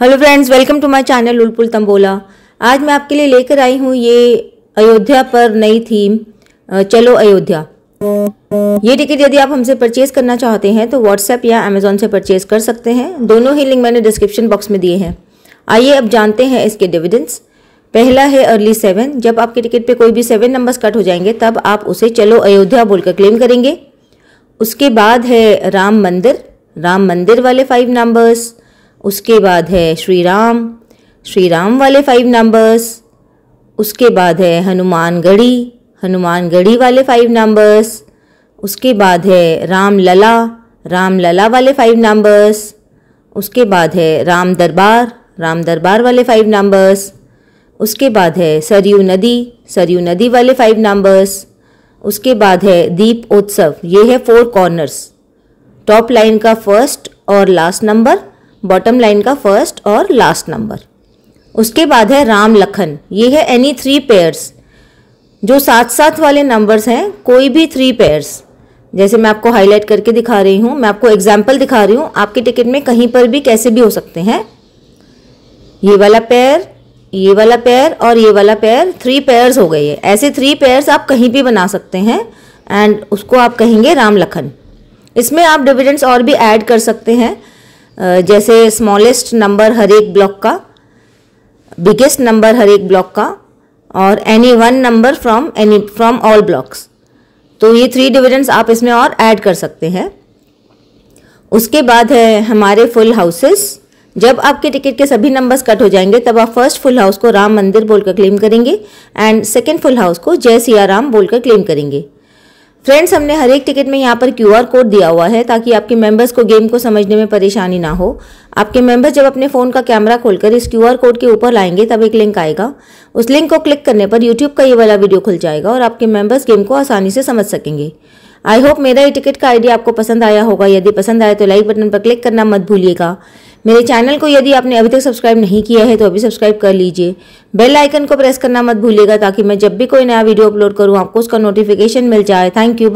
hello friends welcome to my channel Ulpul tambola आज मैं आपके लिए लेकर आई हूँ ये अयोध्या पर नई थीम चलो अयोध्या ये टिकट यदि आप हमसे परचेज करना चाहते हैं तो व्हाट्सएप या अमेजोन से परचेज कर सकते हैं दोनों ही लिंक मैंने डिस्क्रिप्शन बॉक्स में दिए हैं आइए अब जानते हैं इसके डिविडेंस पहला है अर्ली सेवन जब आपके टिकट पर कोई भी सेवन नंबर्स कट हो जाएंगे तब आप उसे चलो अयोध्या बोलकर क्लेम करेंगे उसके बाद है राम मंदिर राम मंदिर वाले फाइव नंबर्स उसके बाद है श्री राम श्री राम वाले फाइव नंबर्स उसके बाद है हनुमान हनुमान हनुमानगढ़ी वाले फाइव नंबर्स उसके बाद है राम लला राम लला वाले फाइव नंबर्स उसके बाद है राम दरबार राम दरबार वाले फाइव नंबर्स उसके बाद है सरयू नदी सरयू नदी वाले फाइव नंबर्स उसके बाद है दीप उत्सव ये है फोर कॉर्नर्स टॉप लाइन का फर्स्ट और लास्ट नंबर बॉटम लाइन का फर्स्ट और लास्ट नंबर उसके बाद है राम लखन ये है एनी थ्री पेयर्स जो साथ साथ वाले नंबर्स हैं कोई भी थ्री पेयर्स जैसे मैं आपको हाईलाइट करके दिखा रही हूँ मैं आपको एग्जाम्पल दिखा रही हूँ आपके टिकट में कहीं पर भी कैसे भी हो सकते हैं ये वाला पेयर ये वाला पेयर और ये वाला पेयर थ्री पेयर्स हो गए ऐसे थ्री पेयर्स आप कहीं भी बना सकते हैं एंड उसको आप कहेंगे राम लखन इसमें आप डिविडेंड्स और भी ऐड कर सकते हैं जैसे स्मॉलेस्ट नंबर हर एक ब्लॉक का बिगेस्ट नंबर हर एक ब्लॉक का और any one number from any from all blocks तो ये थ्री डिविडेंड्स आप इसमें और ऐड कर सकते हैं उसके बाद है हमारे फुल हाउसेस जब आपके टिकट के सभी नंबर्स कट हो जाएंगे तब आप फर्स्ट फुल हाउस को राम मंदिर बोलकर क्लेम करेंगे एंड सेकेंड फुल हाउस को जय सिया राम बोलकर क्लेम करेंगे फ्रेंड्स हमने हर एक टिकट में यहाँ पर आर कोड दिया हुआ है ताकि आपके मेंबर्स को गेम को समझने में परेशानी ना हो आपके मेंबर्स जब अपने फ़ोन का कैमरा खोलकर इस आर कोड के ऊपर लाएंगे तब एक लिंक आएगा उस लिंक को क्लिक करने पर यूट्यूब का ये वाला वीडियो खुल जाएगा और आपके मेंबर्स गेम को आसानी से समझ सकेंगे आई होप मेरा ये टिकट का आइडिया आपको पसंद आया होगा यदि पसंद आया तो लाइक बटन पर क्लिक करना मत भूलिएगा मेरे चैनल को यदि आपने अभी तक सब्सक्राइब नहीं किया है तो अभी सब्सक्राइब कर लीजिए बेल आइकन को प्रेस करना मत भूलिएगा ताकि मैं जब भी कोई नया वीडियो अपलोड करूँ आपको उसका नोटिफिकेशन मिल जाए थैंक यू